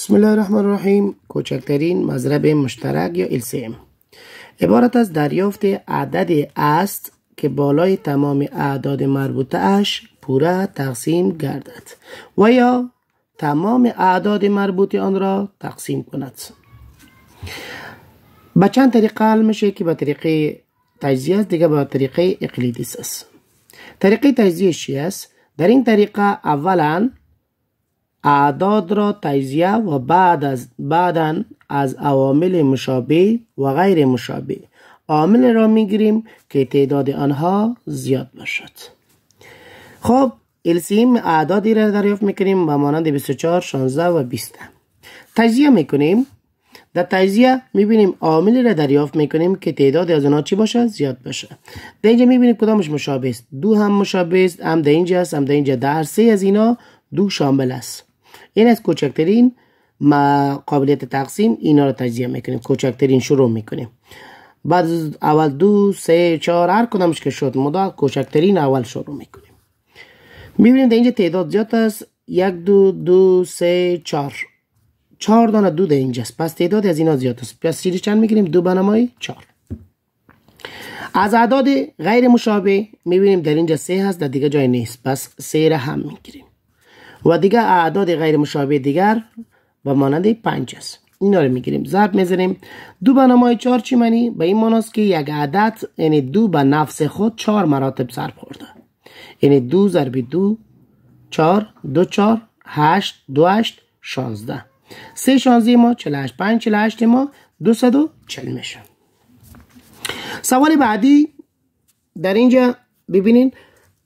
بسم الله الرحمن الرحیم کوچکترین مضرب مشترک یا LCM عبارت از دریافت عدد است که بالای تمام اعداد مربوطه اش پوره تقسیم گردد و یا تمام اعداد مربوط آن را تقسیم کند به چند طریقه حل میشه که به طریقه تجزیه است دیگه به طریقه اقلیدیس است طریقه تجزیه چی است در این طریقه اولا اعداد را تجزیه و بعد از بعدا از عوامل مشابه و غیر مشابه عامل را میگیریم که تعداد آنها زیاد باشد خب السیم اعدادی را دریافت میکنیم به مانند 24 16 و 20 تجزیه میکنیم در تجزیه میبینیم عاملی را دریافت میکنیم که تعداد از آنها چی باشه زیاد باشه در اینجا میبینیم کدامش مشابه است دو هم مشابه است هم در اینجا است هم در اینجا در سه از اینا دو شامل است این از کوچکترین ما قابلیت تقسیم اینا رو تجزیه میکنیم کوچکترین شروع میکنیم بعد اول دو سه چهار هر کدامش که شد مدا کوچکترین اول شروع میکنیم میبینیم در اینجا تعداد زیاد است یک دو دو سه چهار چهار دانه دو در اینجا است پس تعداد از اینا زیاد است پس سیری چند میگیریم دو بنمای چهار از اعداد غیر مشابه میبینیم در اینجا سه هست در دیگه جای نیست پس سه هم میگیریم و دیگه اعداد غیر مشابه دیگر به مانند پنج است اینا رو میگیریم ضرب میزنیم دو به نمای چهار چی معنی به این معناست که یک عدد یعنی دو به نفس خود چهار مراتب ضرب خورده یعنی دو ضرب دو چهار دو چهار هشت دو هشت شانزده سه شانزده ما چل هشت پنج چل هشت ما دو سد و چل میشه سوال بعدی در اینجا ببینین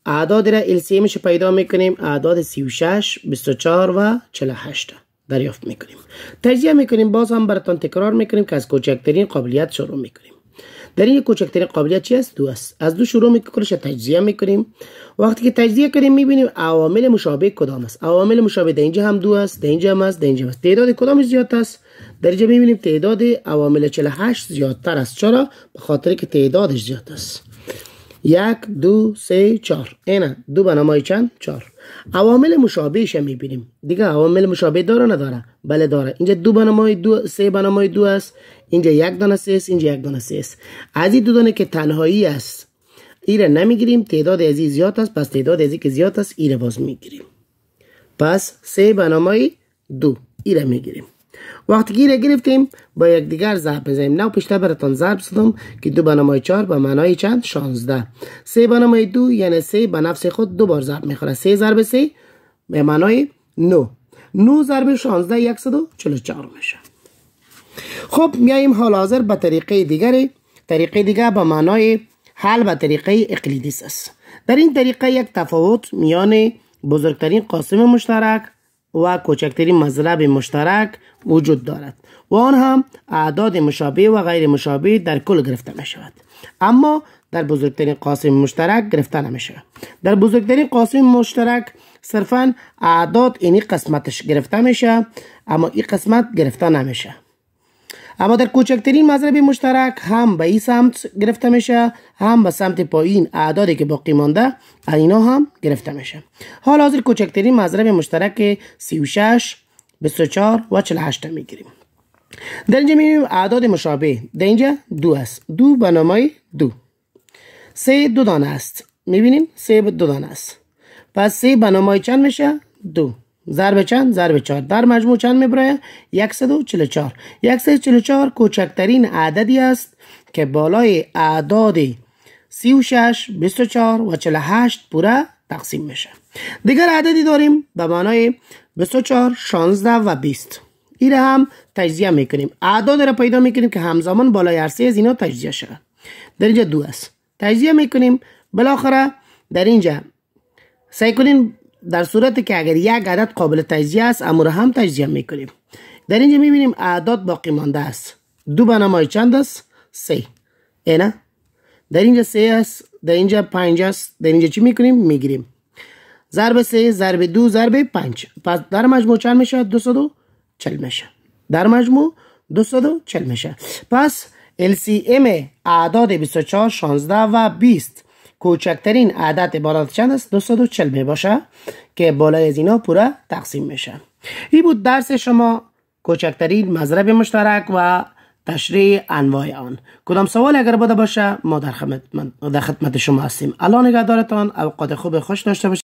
اعداد را LCMش پیدا میکنیم اعداد 36 24 و 48 دریافت میکنیم تجزیه میکنیم باز هم براتان تکرار میکنیم که از کوچکترین قابلیت شروع میکنیم در این کوچکترین قابلیت چی است دو است از دو شروع میکنیم تجزیه میکنیم وقتی که تجزیه کردیم میبینیم عوامل مشابه کدام است عوامل مشابه در اینجا هم دو است در اینجا هم است در اینجا هم است تعداد کدام زیاد است در اینجا میبینیم تعداد عوامل 48 زیادتر است چرا به خاطر که تعدادش زیاد است یک دو سه چهار اینه دو بنامای چند چهار عوامل مشابهش هم میبینیم دیگه عوامل مشابه داره نداره بله داره اینجا دو بنامای دو سه بنامای دو است اینجا یک دانه سه است اینجا یک دانه سه است از این دو دانه که تنهایی است ایره نمیگیریم تعداد از زیاد است پس تعداد از که زیاد است ایره باز میگیریم پس سه بنامای دو ایره میگیریم وقتی گیره گرفتیم با دیگر ضرب بزنیم نو پیشتر برتان ضرب زدم که دو بنامای چهار به معنای چند شانزده سه بنامای دو یعنی سه به نفس خود دو بار ضرب میخوره سه ضرب سه به معنای نو نو ضرب شانزده یکصد و چلو چهار میشه خب میاییم حال حاضر به طریقه دیگر طریقه دیگر به معنای حل به طریقه اقلیدیس است در این طریقه یک تفاوت میان بزرگترین قاسم مشترک و کوچکترین مضرب مشترک وجود دارد و آن هم اعداد مشابه و غیر مشابه در کل گرفته می شود اما در بزرگترین قاسم مشترک گرفته نمی شود در بزرگترین قاسم مشترک صرفا اعداد اینی قسمتش گرفته می شود اما این قسمت گرفته شود اما در کوچکترین مضرب مشترک هم به این سمت گرفته میشه هم به سمت پایین اعدادی که باقی مانده اینا هم گرفته میشه حال حاضر کوچکترین مضرب مشترک 36 24 و 48 میگیریم در اینجا میبینیم اعداد مشابه در اینجا دو است دو به نامای دو سه دو دانه است میبینیم سه دو دانه است پس سه به نامای چند میشه دو ضرب چند ضرب چهار در مجموع چند میبره 144 144 کوچکترین عددی است که بالای اعداد 36 24 و 48 پوره تقسیم میشه دیگر عددی داریم به معنای 24 16 و 20 ایره هم تجزیه میکنیم اعداد را پیدا میکنیم که همزمان بالای هر سه از اینا تجزیه شود در اینجا دو است تجزیه میکنیم بالاخره در اینجا سعی کنین در صورتی که اگر یک عدد قابل تجزیه است امور هم تجزیه میکنیم در اینجا میبینیم اعداد باقی مانده است دو بنمای چند است سه اینه در اینجا سه است در اینجا پنج است در اینجا چی میکنیم میگیریم ضرب سه ضرب دو ضرب پنج پس در مجموع چند میشه دو سد و چل میشه در مجموع دو سد و چل میشه پس LCM اعداد 24 16 و 20 کوچکترین عدد عبارت چند است 240 می باشه که بالای از اینا پورا تقسیم میشه این بود درس شما کوچکترین مذرب مشترک و تشریح انواع آن کدام سوال اگر بوده باشه ما در خدمت شما هستیم الان نگهدارتان اوقات خوب خوش داشته باشید